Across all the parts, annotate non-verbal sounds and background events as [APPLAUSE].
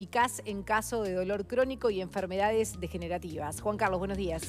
eficaz en caso de dolor crónico y enfermedades degenerativas. Juan Carlos, buenos días.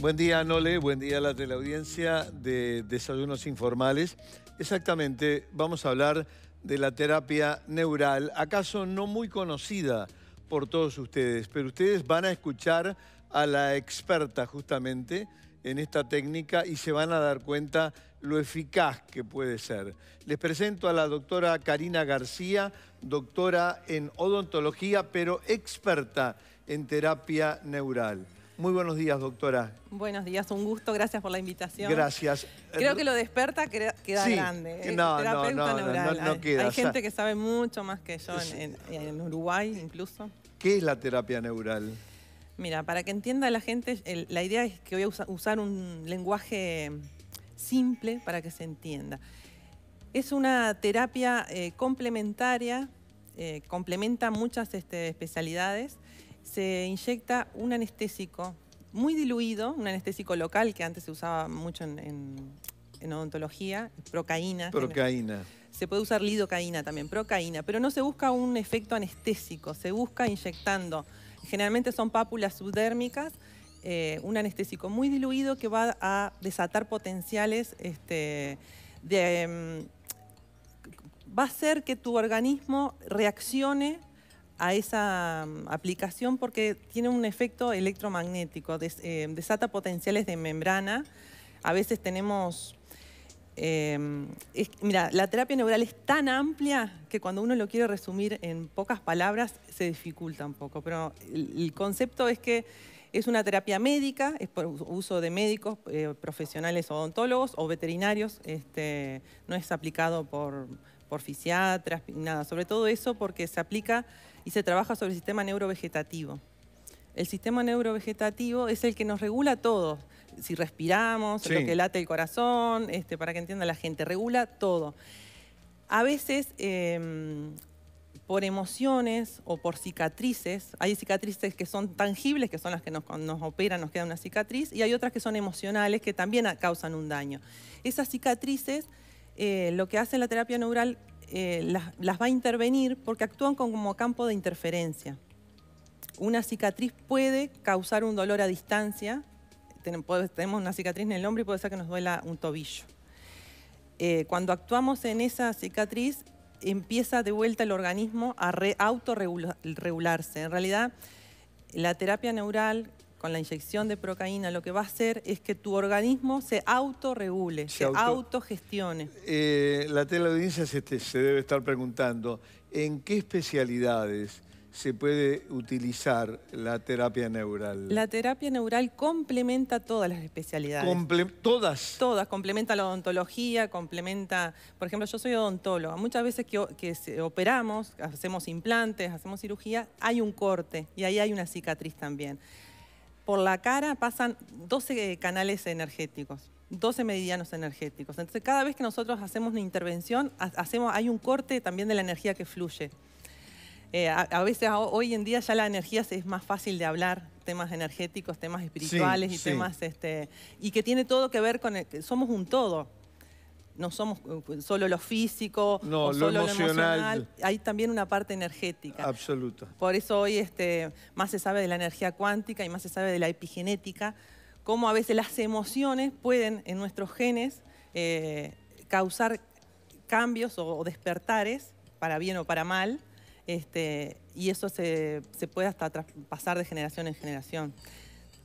Buen día, Nole. Buen día a la teleaudiencia de Desayunos Informales. Exactamente, vamos a hablar de la terapia neural, acaso no muy conocida por todos ustedes, pero ustedes van a escuchar a la experta justamente en esta técnica y se van a dar cuenta lo eficaz que puede ser. Les presento a la doctora Karina García, doctora en odontología, pero experta en terapia neural. Muy buenos días, doctora. Buenos días, un gusto, gracias por la invitación. Gracias. Creo que lo desperta queda grande. Eh, no, no, no, no, queda. Hay, gente que sabe mucho más que yo en Uruguay incluso. ¿Qué es la terapia neural? Mira, para que entienda la gente, la idea es que voy a usar un lenguaje simple para que se entienda. Es una terapia eh, complementaria, eh, complementa muchas este, especialidades. Se inyecta un anestésico muy diluido, un anestésico local que antes se usaba mucho en, odontología, procaína. Procaína. Se puede usar lidocaína también, procaína, pero no se busca un efecto anestésico, se busca inyectando Generalmente son pápulas subdérmicas, eh, un anestésico muy diluido que va a desatar potenciales este, de... Mm, va a hacer que tu organismo reaccione a esa mm, aplicación porque tiene un efecto electromagnético, eh, desata potenciales de membrana. A veces tenemos Em, mira, la terapia neural es tan amplia que cuando uno lo quiere resumir en pocas palabras se dificulta un poco, pero el, concepto es que es una terapia médica, es por uso de médicos, eh, profesionales odontólogos o veterinarios, este, no es aplicado por, por fisiatras, nada, sobre todo eso porque se aplica y se trabaja sobre el sistema neurovegetativo. El sistema neurovegetativo es el que nos regula todo. todos si respiramos, lo que late el corazón, este, para que entienda la gente, regula todo. A veces, em, por emociones o por cicatrices, hay cicatrices que son tangibles, que son las que nos, nos operan, nos queda una cicatriz, y hay otras que son emocionales, que también causan un daño. Esas cicatrices, eh, lo que hace la terapia neural, eh, las va a intervenir porque actúan como campo de interferencia una cicatriz puede causar un dolor a distancia tenemos una cicatriz en el hombro y puede ser que nos duela un tobillo. Eh, cuando actuamos en esa cicatriz, empieza de vuelta el organismo a autorregularse. En realidad, la terapia neural con la inyección de procaína lo que va a hacer es que tu organismo se autorregule, se, se autogestione. Eh, la teleaudiencia se debe estar preguntando, ¿en qué especialidades se puede utilizar la terapia neural? La terapia neural complementa todas las especialidades. ¿Todas? Todas. Complementa la odontología, complementa... Por ejemplo, yo soy odontóloga. Muchas veces que, operamos, hacemos implantes, hacemos cirugía, hay un corte y ahí hay una cicatriz también. Por la cara pasan 12 eh, canales energéticos. 12 medianos energéticos. Entonces, cada vez que nosotros hacemos una intervención, hacemos, hay un corte también de la energía que fluye. Eh, a, veces hoy en día ya la energía es más fácil de hablar, temas energéticos, temas espirituales y temas este, y que tiene todo que ver con somos un todo. No somos eh, solo lo físico, solo lo emocional. Hay también una parte energética. Absoluto. Por eso hoy este, más se sabe de la energía cuántica y más se sabe de la epigenética, cómo a veces las emociones pueden en nuestros genes eh, causar cambios o despertares, para bien o para mal, este, y eso se, puede hasta pasar de generación en generación.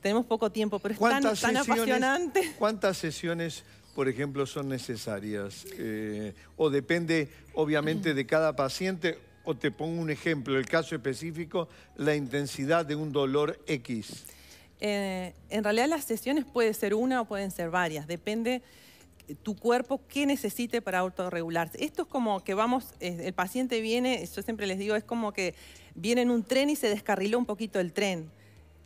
Tenemos poco tiempo, pero es tan, tan apasionante. [LAUGHS] ¿Cuántas sesiones, por ejemplo, son necesarias? Eh, o depende, obviamente, de cada paciente. O te pongo un ejemplo, el caso específico, la intensidad de un dolor X. Eh, en realidad las sesiones pueden ser una o pueden ser varias, depende tu cuerpo qué necesite para autorregularse. Esto es como que vamos, el paciente viene, yo siempre les digo, es como que viene en un tren y se descarriló un poquito el tren.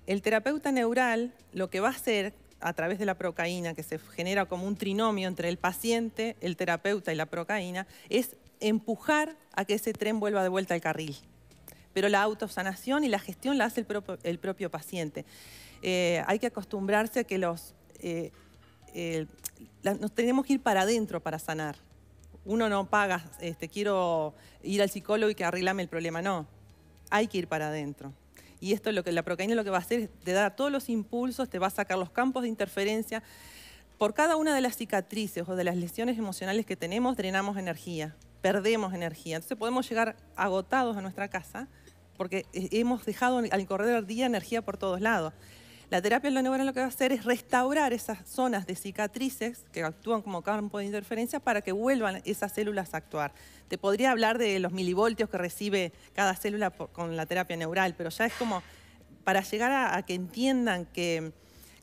El terapeuta neural lo que va a hacer a través de la procaína, que se genera como un trinomio entre el paciente, el terapeuta y la procaína, es empujar a que ese tren vuelva de vuelta al carril. Pero la autosanación y la gestión la hace el, propio, paciente. Eh, hay que acostumbrarse a que los... Eh, nos tenemos que ir para adentro para sanar. Uno no paga, este, quiero ir al psicólogo y que arreglame el problema. No, hay que ir para adentro. Y esto, es lo que la procaína lo que va a hacer es te da todos los impulsos, te va a sacar los campos de interferencia. Por cada una de las cicatrices o de las lesiones emocionales que tenemos, drenamos energía, perdemos energía. Entonces podemos llegar agotados a nuestra casa porque eh, hemos dejado al correr del día energía por todos lados. La terapia en lo lo que va a hacer es restaurar esas zonas de cicatrices que actúan como campo de interferencia para que vuelvan esas células a actuar. Te podría hablar de los milivoltios que recibe cada célula con la terapia neural, pero ya es como para llegar a, que entiendan que,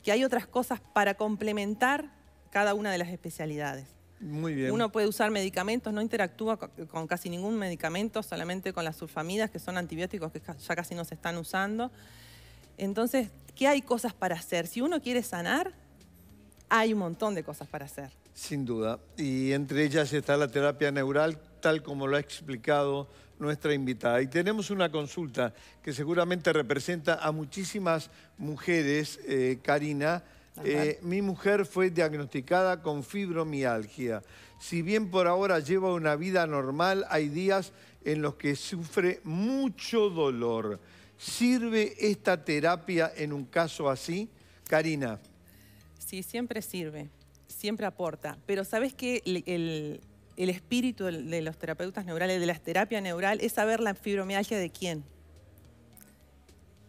que hay otras cosas para complementar cada una de las especialidades. Muy bien. Uno puede usar medicamentos, no interactúa con casi ningún medicamento, solamente con las sulfamidas, que son antibióticos que ya casi no se están usando. Entonces, ¿qué hay cosas para hacer? Si uno quiere sanar, hay un montón de cosas para hacer. Sin duda. Y entre ellas está la terapia neural, tal como lo ha explicado nuestra invitada. Y tenemos una consulta que seguramente representa a muchísimas mujeres, eh, Karina. Eh, mi mujer fue diagnosticada con fibromialgia. Si bien por ahora lleva una vida normal, hay días en los que sufre mucho dolor. ¿Sirve esta terapia en un caso así? Karina. Sí, siempre sirve, siempre aporta. Pero sabes qué? el, espíritu de los terapeutas neurales, de la terapia neural, es saber la fibromialgia de quién.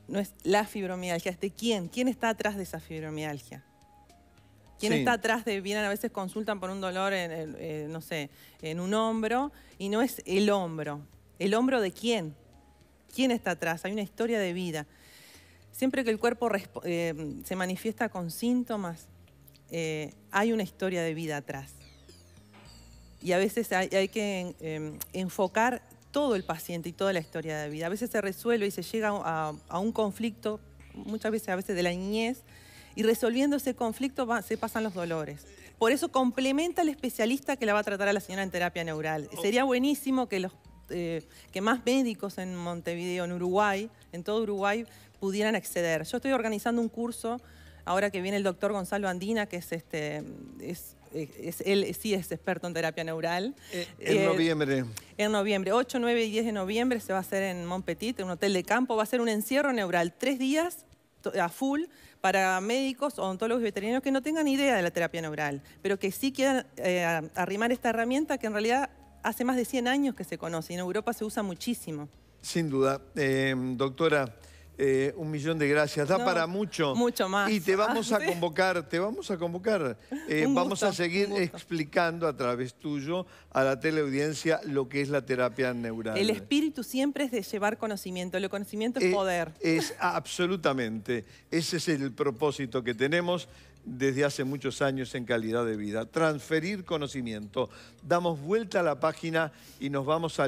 No es la fibromialgia, es de quién. ¿Quién está atrás de esa fibromialgia? ¿Quién está atrás de, vienen a veces consultan por un dolor, eh, no sé, en un hombro, y no es el hombro. ¿El hombro de quién? quién está atrás, hay una historia de vida. Siempre que el cuerpo eh, se manifiesta con síntomas, eh, hay una historia de vida atrás. Y a veces hay, que eh, enfocar todo el paciente y toda la historia de vida. A veces se resuelve y se llega a, un conflicto, muchas veces a veces de la niñez, y resolviendo ese conflicto se pasan los dolores. Por eso complementa al especialista que la va a tratar a la señora en terapia neural. Sería buenísimo que los eh, que más médicos en Montevideo, en Uruguay, en todo Uruguay, pudieran acceder. Yo estoy organizando un curso, ahora que viene el doctor Gonzalo Andina, que es este, él sí es experto en terapia neural. Eh, en eh, noviembre. En noviembre, 8, 9 y 10 de noviembre se va a hacer en Montpetit, en un hotel de campo, va a ser un encierro neural, tres días a full para médicos, odontólogos y veterinarios que no tengan idea de la terapia neural, pero que sí quieran arrimar esta herramienta que en realidad hace más de 100 años que se conoce y en Europa se usa muchísimo. Sin duda. Eh, doctora, eh, un millón de gracias. Da para mucho. Mucho más. Y te [LAUGHS] vamos a convocar, te vamos a convocar. [LAUGHS] Eh, vamos a seguir explicando a través tuyo a la teleaudiencia lo que es la terapia neural. El espíritu siempre es de llevar conocimiento. El conocimiento es poder. Es absolutamente. Ese es el propósito que tenemos desde hace muchos años en calidad de vida. Transferir conocimiento. Damos vuelta a la página y nos vamos a